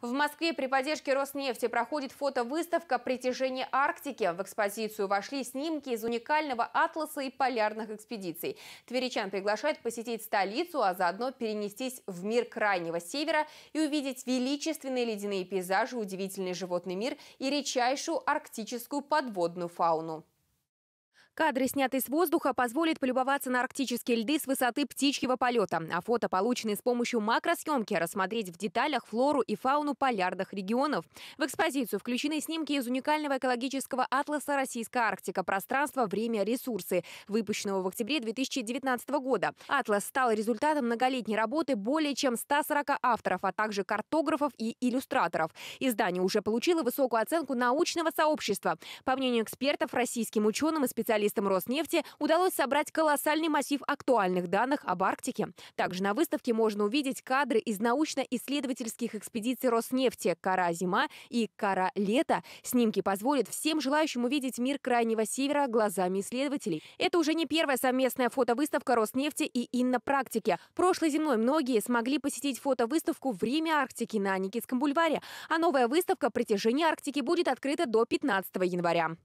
В Москве при поддержке Роснефти проходит фотовыставка «Притяжение Арктики». В экспозицию вошли снимки из уникального атласа и полярных экспедиций. Тверичан приглашают посетить столицу, а заодно перенестись в мир Крайнего Севера и увидеть величественные ледяные пейзажи, удивительный животный мир и редчайшую арктическую подводную фауну. Кадры, снятые с воздуха, позволят полюбоваться на арктические льды с высоты птичьего полета. А фото, полученные с помощью макросъемки, рассмотреть в деталях флору и фауну полярных регионов. В экспозицию включены снимки из уникального экологического атласа «Российская Арктика. Пространство, время, ресурсы», выпущенного в октябре 2019 года. Атлас стал результатом многолетней работы более чем 140 авторов, а также картографов и иллюстраторов. Издание уже получило высокую оценку научного сообщества. По мнению экспертов, российским ученым и специалистам специалистам Роснефти удалось собрать колоссальный массив актуальных данных об Арктике. Также на выставке можно увидеть кадры из научно-исследовательских экспедиций Роснефти «Кара-зима» и «Кара-лето». Снимки позволят всем желающим увидеть мир Крайнего Севера глазами исследователей. Это уже не первая совместная фотовыставка Роснефти и Иннопрактики. Прошлой зимой многие смогли посетить фотовыставку «Время Арктики» на Никитском бульваре, а новая выставка «Притяжение Арктики» будет открыта до 15 января.